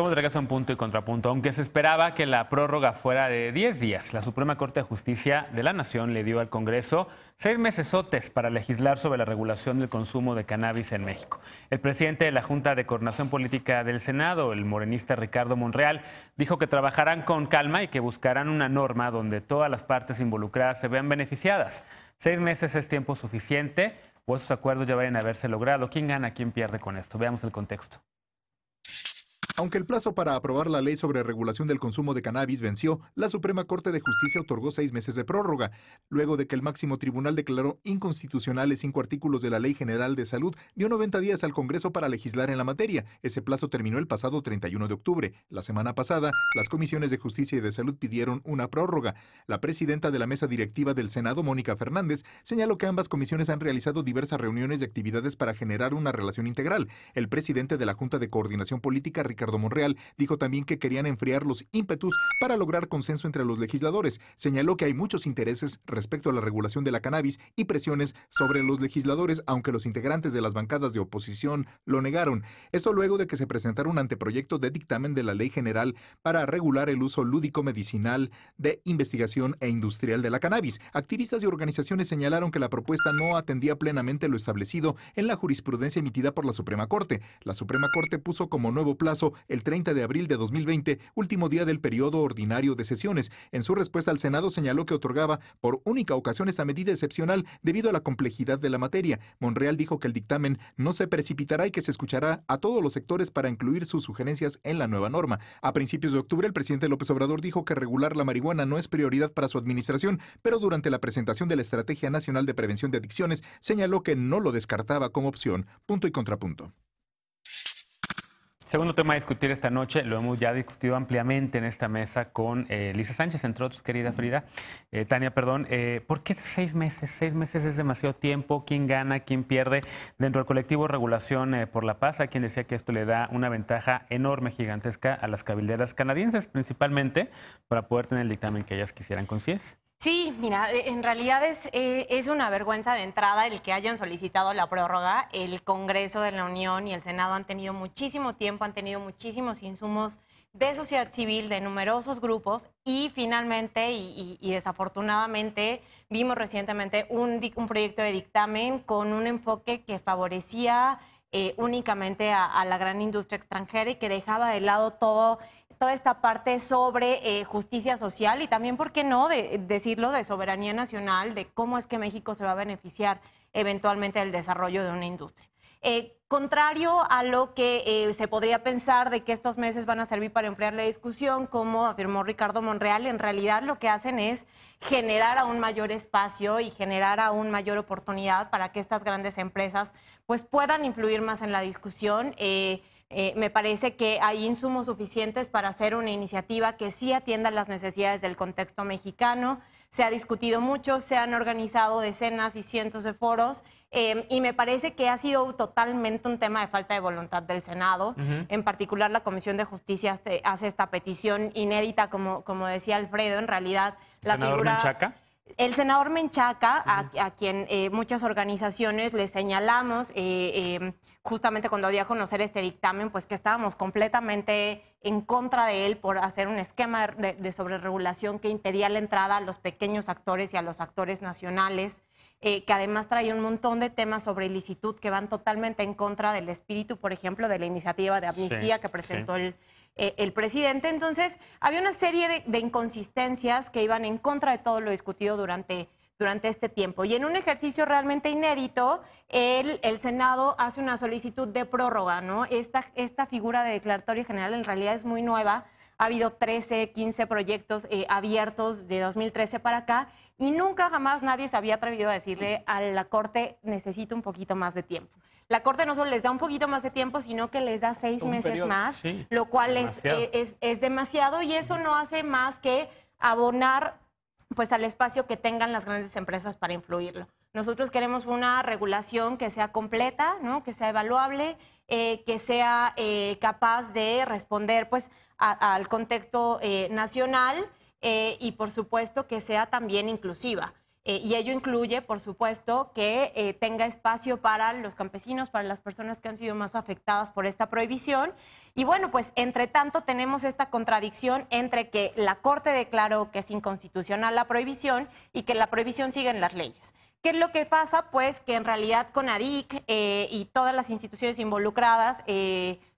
Estamos de regreso un punto y contrapunto. Aunque se esperaba que la prórroga fuera de 10 días, la Suprema Corte de Justicia de la Nación le dio al Congreso seis mesesotes para legislar sobre la regulación del consumo de cannabis en México. El presidente de la Junta de Coordinación Política del Senado, el morenista Ricardo Monreal, dijo que trabajarán con calma y que buscarán una norma donde todas las partes involucradas se vean beneficiadas. Seis meses es tiempo suficiente o esos acuerdos ya vayan a haberse logrado. ¿Quién gana, quién pierde con esto? Veamos el contexto. Aunque el plazo para aprobar la ley sobre regulación del consumo de cannabis venció, la Suprema Corte de Justicia otorgó seis meses de prórroga, luego de que el máximo tribunal declaró inconstitucionales cinco artículos de la Ley General de Salud, dio 90 días al Congreso para legislar en la materia. Ese plazo terminó el pasado 31 de octubre. La semana pasada, las comisiones de Justicia y de Salud pidieron una prórroga. La presidenta de la mesa directiva del Senado, Mónica Fernández, señaló que ambas comisiones han realizado diversas reuniones y actividades para generar una relación integral. El presidente de la Junta de Coordinación Política, Ricardo de Monreal, dijo también que querían enfriar los ímpetus para lograr consenso entre los legisladores. Señaló que hay muchos intereses respecto a la regulación de la cannabis y presiones sobre los legisladores, aunque los integrantes de las bancadas de oposición lo negaron. Esto luego de que se presentara un anteproyecto de dictamen de la Ley General para regular el uso lúdico medicinal de investigación e industrial de la cannabis. Activistas y organizaciones señalaron que la propuesta no atendía plenamente lo establecido en la jurisprudencia emitida por la Suprema Corte. La Suprema Corte puso como nuevo plazo el 30 de abril de 2020, último día del periodo ordinario de sesiones. En su respuesta al Senado señaló que otorgaba por única ocasión esta medida excepcional debido a la complejidad de la materia. Monreal dijo que el dictamen no se precipitará y que se escuchará a todos los sectores para incluir sus sugerencias en la nueva norma. A principios de octubre, el presidente López Obrador dijo que regular la marihuana no es prioridad para su administración, pero durante la presentación de la Estrategia Nacional de Prevención de Adicciones señaló que no lo descartaba como opción. Punto y contrapunto. Segundo tema a discutir esta noche, lo hemos ya discutido ampliamente en esta mesa con eh, Lisa Sánchez, entre otros, querida Frida, eh, Tania, perdón. Eh, ¿Por qué seis meses? Seis meses es demasiado tiempo. ¿Quién gana? ¿Quién pierde? Dentro del colectivo Regulación por la Paz, quien decía que esto le da una ventaja enorme, gigantesca a las cabilderas canadienses, principalmente, para poder tener el dictamen que ellas quisieran con CIES. Sí, mira, e, en realidad es, e, es, una vergüenza de entrada el que hayan solicitado la prórroga. El Congreso de la Unión y el Senado han tenido muchísimo tiempo, han tenido muchísimos insumos de sociedad civil, de numerosos grupos y finalmente y, desafortunadamente vimos recientemente un, un proyecto de dictamen con un enfoque que favorecía eh, únicamente a, la gran industria extranjera y que dejaba de lado todo toda esta parte sobre eh, justicia social y también, ¿por qué no?, de, decirlo de soberanía nacional, de cómo es que México se va a beneficiar eventualmente del desarrollo de una industria. Eh, contrario a lo que eh, se podría pensar de que estos meses van a servir para enfriar la discusión, como afirmó Ricardo Monreal, en realidad lo que hacen es generar aún mayor espacio y generar aún mayor oportunidad para que estas grandes empresas pues, puedan influir más en la discusión. Eh, me parece que hay insumos suficientes para hacer una iniciativa que sí atienda las necesidades del contexto mexicano. Se ha discutido mucho, se han organizado decenas y cientos de foros em, y me parece que ha sido totalmente un tema de falta de voluntad del Senado. En particular, la Comisión de Justicia hace esta petición inédita, como, como decía Alfredo, en realidad la Senador Menchaca. El senador Menchaca, a, quien eh, muchas organizaciones le señalamos, eh, em, justamente cuando había a conocer este dictamen, pues que estábamos completamente en contra de él por hacer un esquema de, sobreregulación que impedía la entrada a los pequeños actores y a los actores nacionales. Eh, que además traía un montón de temas sobre ilicitud que van totalmente en contra del espíritu, por ejemplo, de la iniciativa de amnistía que presentó el, eh, el, presidente. Entonces, había una serie de, de, inconsistencias que iban en contra de todo lo discutido durante durante este tiempo. Y en un ejercicio realmente inédito, el, Senado hace una solicitud de prórroga, ¿no? Esta, esta figura de declaratoria general en realidad es muy nueva. Ha habido 13, 15 proyectos eh, abiertos de 2013 para acá y nunca jamás nadie se había atrevido a decirle a la Corte necesito un poquito más de tiempo. La Corte no solo les da un poquito más de tiempo, sino que les da seis meses más, lo cual es, eh, es, es demasiado y eso no hace más que abonar pues al espacio que tengan las grandes empresas para influirlo. Nosotros queremos una regulación que sea completa, ¿no? que sea evaluable, eh, que sea eh, capaz de responder pues, al contexto eh, nacional y por supuesto que sea también inclusiva. Eh, y ello incluye, por supuesto, que eh, tenga espacio para los campesinos, para las personas que han sido más afectadas por esta prohibición. Y bueno, pues entre tanto tenemos esta contradicción entre que la Corte declaró que es inconstitucional la prohibición y que la prohibición sigue en las leyes. ¿Qué es lo que pasa? Pues que en realidad con Aric eh, y todas las instituciones involucradas,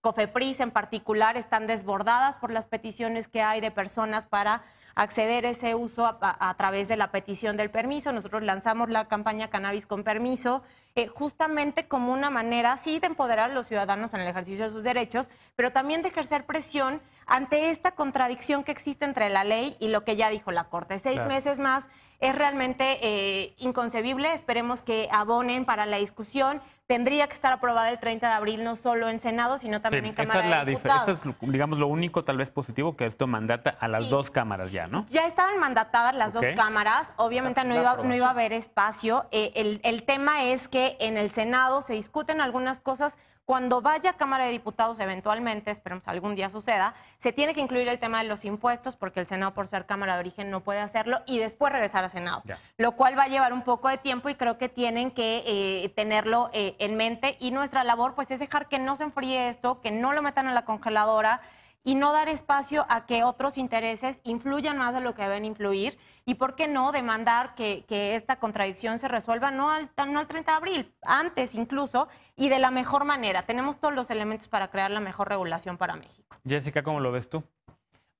COFEPRIS en particular, están desbordadas por las peticiones que hay de personas para acceder a ese uso a, través de la petición del permiso. Nosotros lanzamos la campaña Cannabis con Permiso, eh, justamente como una manera, sí, de empoderar a los ciudadanos en el ejercicio de sus derechos, pero también de ejercer presión ante esta contradicción que existe entre la ley y lo que ya dijo la Corte. Seis meses más es realmente eh, inconcebible. Esperemos que abonen para la discusión tendría que estar aprobada el 30 de abril, no solo en Senado, sino también en Cámara esa es la diferencia, es, digamos, lo único tal vez positivo que esto mandata a las dos cámaras ya, ¿no? Ya estaban mandatadas las dos cámaras, obviamente no, iba, no, iba, a haber espacio. Eh, el tema es que en el Senado se discuten algunas cosas cuando vaya a Cámara de Diputados, eventualmente, esperemos algún día suceda, se tiene que incluir el tema de los impuestos porque el Senado, por ser Cámara de Origen, no puede hacerlo y después regresar a Senado, lo cual va a llevar un poco de tiempo y creo que tienen que eh, tenerlo eh, en mente y nuestra labor pues es dejar que no se enfríe esto, que no lo metan en la congeladora y no dar espacio a que otros intereses influyan más de lo que deben influir y, ¿por qué no?, demandar que, que esta contradicción se resuelva no al, no al 30 de abril, antes incluso, y de la mejor manera. Tenemos todos los elementos para crear la mejor regulación para México. Jessica, ¿cómo lo ves tú?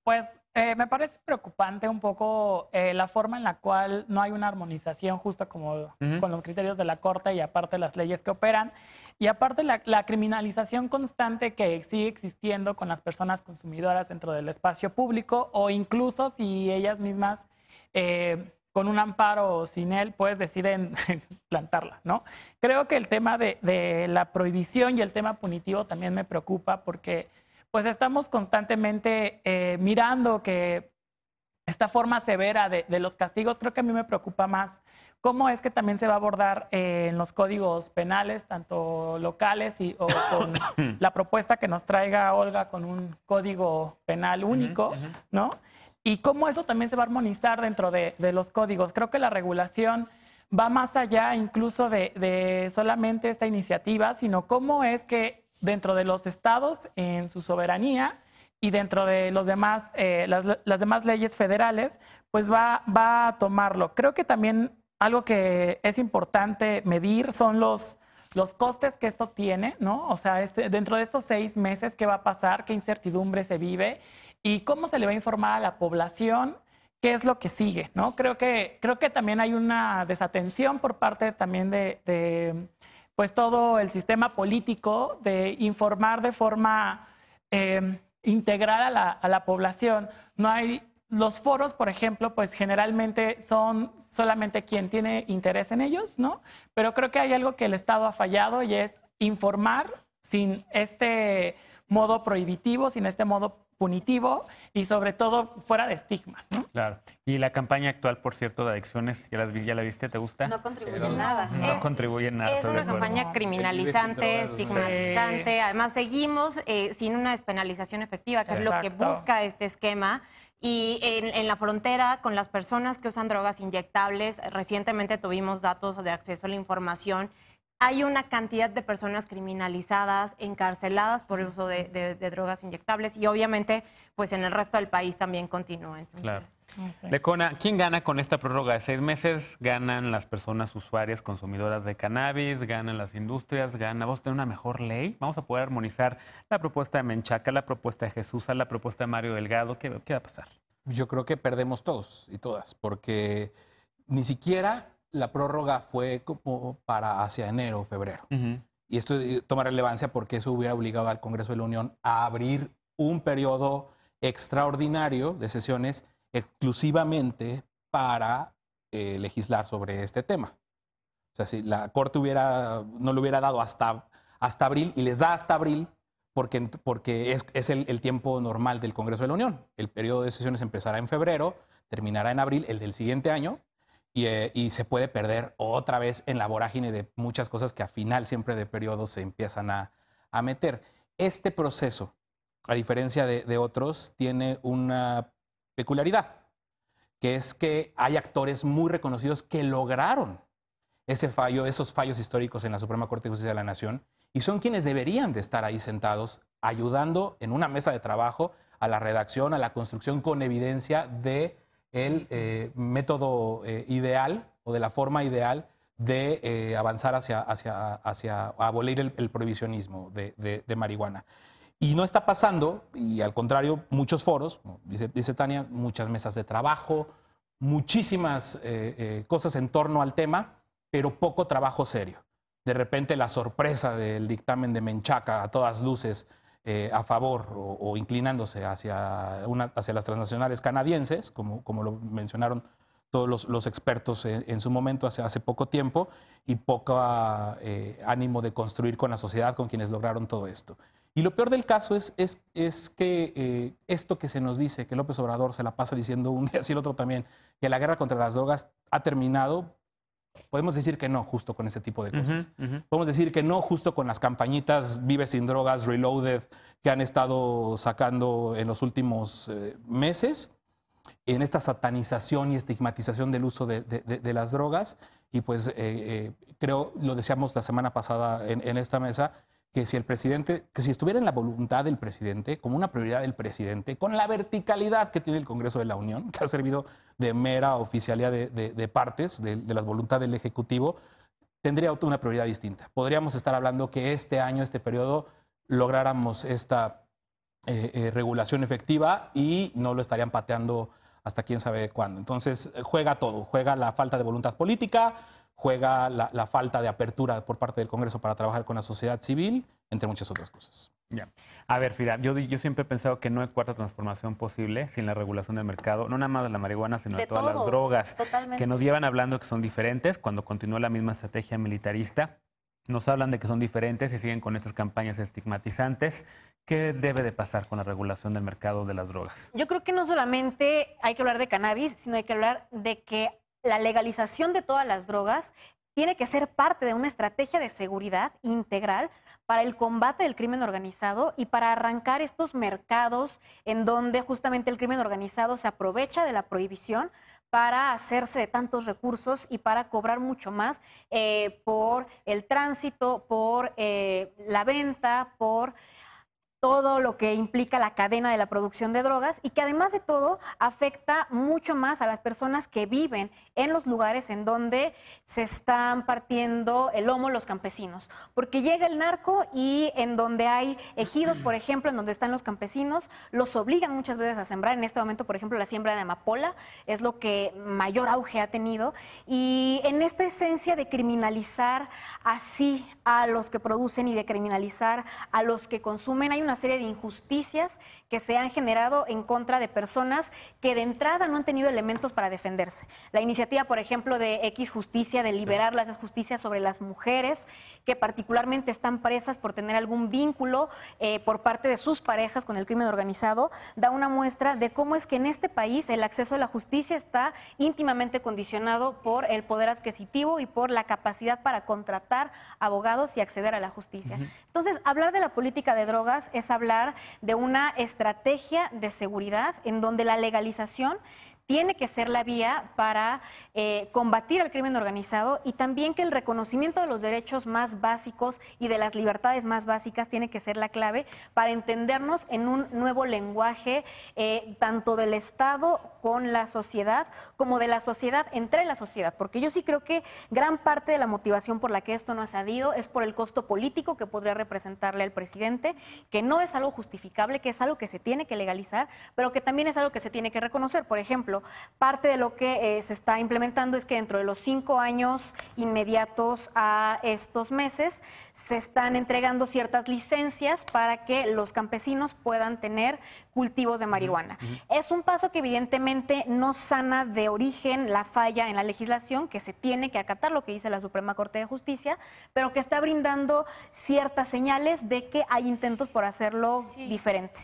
Pues eh, me parece preocupante un poco eh, la forma en la cual no hay una armonización justo como con los criterios de la Corte y aparte las leyes que operan. Y aparte la, criminalización constante que sigue existiendo con las personas consumidoras dentro del espacio público o incluso si ellas mismas eh, con un amparo o sin él pues deciden plantarla, ¿no? Creo que el tema de, la prohibición y el tema punitivo también me preocupa porque pues estamos constantemente eh, mirando que esta forma severa de, los castigos creo que a mí me preocupa más ¿Cómo es que también se va a abordar eh, en los códigos penales, tanto locales y, o con la propuesta que nos traiga Olga con un código penal único, ¿no? Y cómo eso también se va a armonizar dentro de, los códigos. Creo que la regulación va más allá incluso de, solamente esta iniciativa, sino cómo es que dentro de los estados, en su soberanía y dentro de los demás, eh, las, demás leyes federales, pues va, va a tomarlo. Creo que también algo que es importante medir son los, los costes que esto tiene, ¿no? O sea, este, dentro de estos seis meses, ¿qué va a pasar? ¿Qué incertidumbre se vive? ¿Y cómo se le va a informar a la población qué es lo que sigue, ¿no? Creo que, creo que también hay una desatención por parte también de, de pues todo el sistema político de informar de forma... Eh, integral a la, a la, población. No hay los foros, por ejemplo, pues generalmente son solamente quien tiene interés en ellos, ¿no? Pero creo que hay algo que el Estado ha fallado y es informar sin este modo prohibitivo, sin este modo punitivo y sobre todo fuera de estigmas, ¿no? Claro. Y la campaña actual, por cierto, de adicciones, ¿ya la, viste? ¿Te gusta? No contribuye en nada. No contribuye contribuye nada. Es una campaña criminalizante, estigmatizante. Además, seguimos eh, sin una despenalización efectiva, que es lo que busca este esquema. Y en, la frontera, con las personas que usan drogas inyectables, recientemente tuvimos datos de acceso a la información, hay una cantidad de personas criminalizadas, encarceladas por el uso de, drogas inyectables y obviamente pues en el resto del país también continúa. Claro. Lecona, ¿quién gana con esta prórroga de seis meses? ¿Ganan las personas usuarias, consumidoras de cannabis? ¿Ganan las industrias? ¿Gana? ¿Vamos a una mejor ley? ¿Vamos a poder armonizar la propuesta de Menchaca, la propuesta de Jesús, la propuesta de Mario Delgado? ¿Qué, va a pasar? Yo creo que perdemos todos y todas, porque ni siquiera la prórroga fue como para hacia enero o febrero. Y esto toma relevancia porque eso hubiera obligado al Congreso de la Unión a abrir un periodo extraordinario de sesiones exclusivamente para eh, legislar sobre este tema. O sea, si la Corte hubiera, no lo hubiera dado hasta, hasta abril y les da hasta abril porque, porque es, el, tiempo normal del Congreso de la Unión. El periodo de sesiones empezará en febrero, terminará en abril, el del siguiente año, y, eh, se puede perder otra vez en la vorágine de muchas cosas que a final siempre de periodo se empiezan a, meter. Este proceso, a diferencia de, de otros, tiene una peculiaridad, que es que hay actores muy reconocidos que lograron ese fallo, esos fallos históricos en la Suprema Corte de Justicia de la Nación, y son quienes deberían de estar ahí sentados ayudando en una mesa de trabajo a la redacción, a la construcción con evidencia de el eh, método eh, ideal o de la forma ideal de eh, avanzar hacia, abolir el, prohibicionismo de marihuana. Y no está pasando, y al contrario, muchos foros, dice, dice Tania, muchas mesas de trabajo, muchísimas eh, eh, cosas en torno al tema, pero poco trabajo serio. De repente la sorpresa del dictamen de Menchaca, a todas luces, eh, a favor o, inclinándose hacia, una, hacia, las transnacionales canadienses, como, como lo mencionaron todos los, expertos en, su momento hace, hace poco tiempo, y poco ánimo de construir con la sociedad, con quienes lograron todo esto. Y lo peor del caso es, es, es que eh, esto que se nos dice, que López Obrador se la pasa diciendo un día y el otro también, que la guerra contra las drogas ha terminado, podemos decir que no justo con ese tipo de cosas. Podemos decir que no justo con las campañitas Vive sin drogas, Reloaded, que han estado sacando en los últimos eh, meses, en esta satanización y estigmatización del uso de, de, las drogas. Y pues eh, creo, lo decíamos la semana pasada en, en esta mesa, que si el presidente, que si estuviera en la voluntad del presidente, como una prioridad del presidente, con la verticalidad que tiene el Congreso de la Unión, que ha servido de mera oficialidad de, partes de, las voluntades del Ejecutivo, tendría una prioridad distinta. Podríamos estar hablando que este año, este periodo, lográramos esta eh, eh, regulación efectiva y no lo estarían pateando hasta quién sabe cuándo. Entonces juega todo, juega la falta de voluntad política, juega la, falta de apertura por parte del Congreso para trabajar con la sociedad civil, entre muchas otras cosas. A ver, Fira, yo, siempre he pensado que no hay cuarta transformación posible sin la regulación del mercado, no nada más de la marihuana, sino de, todas las drogas, que nos llevan hablando que son diferentes cuando continúa la misma estrategia militarista. Nos hablan de que son diferentes y siguen con estas campañas estigmatizantes. ¿Qué debe de pasar con la regulación del mercado de las drogas? Yo creo que no solamente hay que hablar de cannabis, sino hay que hablar de que la legalización de todas las drogas tiene que ser parte de una estrategia de seguridad integral para el combate del crimen organizado y para arrancar estos mercados en donde justamente el crimen organizado se aprovecha de la prohibición para hacerse de tantos recursos y para cobrar mucho más eh, por el tránsito, por eh, la venta, por todo lo que implica la cadena de la producción de drogas y que además de todo afecta mucho más a las personas que viven en los lugares en donde se están partiendo el lomo los campesinos. Porque llega el narco y en donde hay ejidos, por ejemplo, en donde están los campesinos, los obligan muchas veces a sembrar. En este momento, por ejemplo, la siembra de amapola es lo que mayor auge ha tenido. Y en esta esencia de criminalizar así a los que producen y de criminalizar a los que consumen, hay una serie de injusticias que se han generado en contra de personas que de entrada no han tenido elementos para defenderse. La iniciativa, por ejemplo, de X Justicia, de liberar las justicias sobre las mujeres que particularmente están presas por tener algún vínculo eh, por parte de sus parejas con el crimen organizado, da una muestra de cómo es que en este país el acceso a la justicia está íntimamente condicionado por el poder adquisitivo y por la capacidad para contratar abogados y acceder a la justicia. Entonces, hablar de la política de drogas es hablar de una estrategia de seguridad en donde la legalización tiene que ser la vía para eh, combatir el crimen organizado y también que el reconocimiento de los derechos más básicos y de las libertades más básicas tiene que ser la clave para entendernos en un nuevo lenguaje, eh, tanto del Estado con la sociedad como de la sociedad entre la sociedad, porque yo sí creo que gran parte de la motivación por la que esto no ha salido es por el costo político que podría representarle al presidente, que no es algo justificable, que es algo que se tiene que legalizar, pero que también es algo que se tiene que reconocer. Por ejemplo, parte de lo que eh, se está implementando es que dentro de los cinco años inmediatos a estos meses se están entregando ciertas licencias para que los campesinos puedan tener cultivos de marihuana. Es un paso que evidentemente no sana de origen la falla en la legislación, que se tiene que acatar lo que dice la Suprema Corte de Justicia, pero que está brindando ciertas señales de que hay intentos por hacerlo diferente.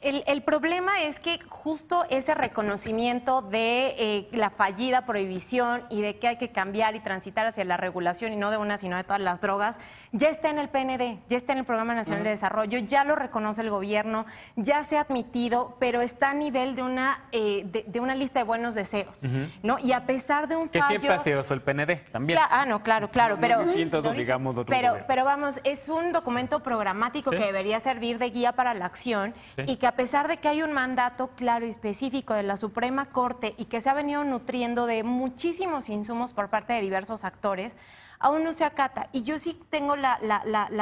el problema es que justo ese reconocimiento de eh, la fallida prohibición y de que hay que cambiar y transitar hacia la regulación y no de una, sino de todas las drogas, ya está en el PND, ya está en el Programa Nacional de Desarrollo, ya lo reconoce el gobierno, ya se ha admitido, pero está a nivel de una, eh, de, una lista de buenos deseos, ¿no? Y a pesar de un que fallo... Que siempre ha sido el PND también. ah, no, claro, claro, pero... pero, vamos, es un documento programático que debería servir de guía para la acción y que a pesar de que hay un mandato claro y específico de la Suprema corte y que se ha venido nutriendo de muchísimos insumos por parte de diversos actores, aún no se acata. Y yo sí tengo la,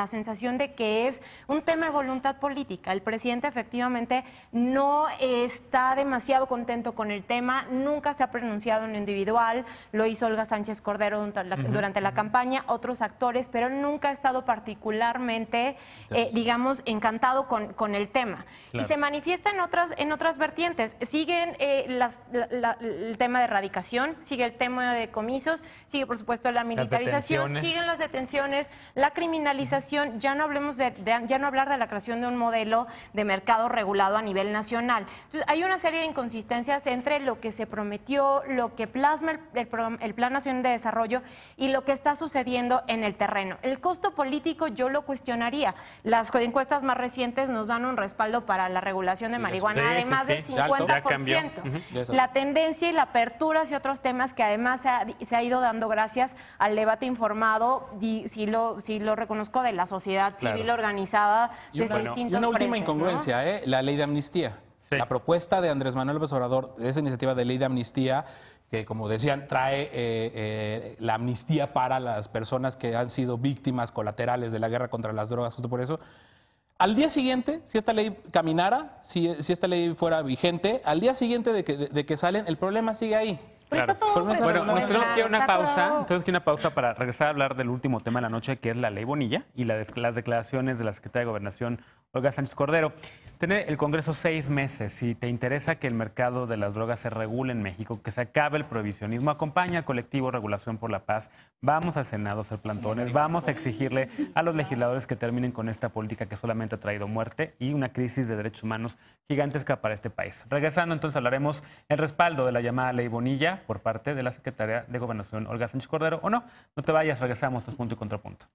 sensación de que es un tema de voluntad política. El presidente efectivamente no está demasiado contento con el tema, nunca se ha pronunciado en lo individual, lo hizo Olga Sánchez Cordero durante la, campaña, otros actores, pero nunca ha estado particularmente, eh, digamos, encantado con, con el tema. Y se manifiesta en otras, en otras vertientes. Siguen eh, las el tema de erradicación, sigue el tema de comisos, sigue por supuesto la militarización, siguen las detenciones, la criminalización, ya no hablemos de, ya no hablar de la creación de un modelo de mercado regulado a nivel nacional. Entonces, hay una serie de inconsistencias entre lo que se prometió, lo que plasma el, Plan Nacional de Desarrollo y lo que está sucediendo en el terreno. El costo político yo lo cuestionaría. Las encuestas más recientes nos dan un respaldo para la regulación de marihuana, además del 50% la tendencia y la apertura hacia otros temas que además se ha, ido dando gracias al debate informado, y si lo, lo reconozco, de la sociedad civil organizada desde distintos Y una última incongruencia, ¿eh? la ley de amnistía. La propuesta de Andrés Manuel López esa iniciativa de ley de amnistía, que como decían, trae eh, eh, la amnistía para las personas que han sido víctimas colaterales de la guerra contra las drogas, justo por eso, al día siguiente, si esta ley caminara, si, esta ley fuera vigente, al día siguiente de que, de, que salen, el problema sigue ahí. Bueno, tenemos que una pausa, que una pausa para regresar a hablar del último tema de la noche, que es la ley Bonilla y las declaraciones de la secretaria de Gobernación, Olga Sánchez Cordero. Tener el Congreso seis meses. Si te interesa que el mercado de las drogas se regule en México, que se acabe el prohibicionismo, acompaña al colectivo Regulación por la Paz. Vamos al Senado a hacer plantones. Vamos a exigirle a los legisladores que terminen con esta política que solamente ha traído muerte y una crisis de derechos humanos gigantesca para este país. Regresando, entonces hablaremos el respaldo de la llamada ley Bonilla por parte de la Secretaría de Gobernación, Olga Sánchez Cordero. ¿O no? No te vayas, regresamos a punto y contrapunto.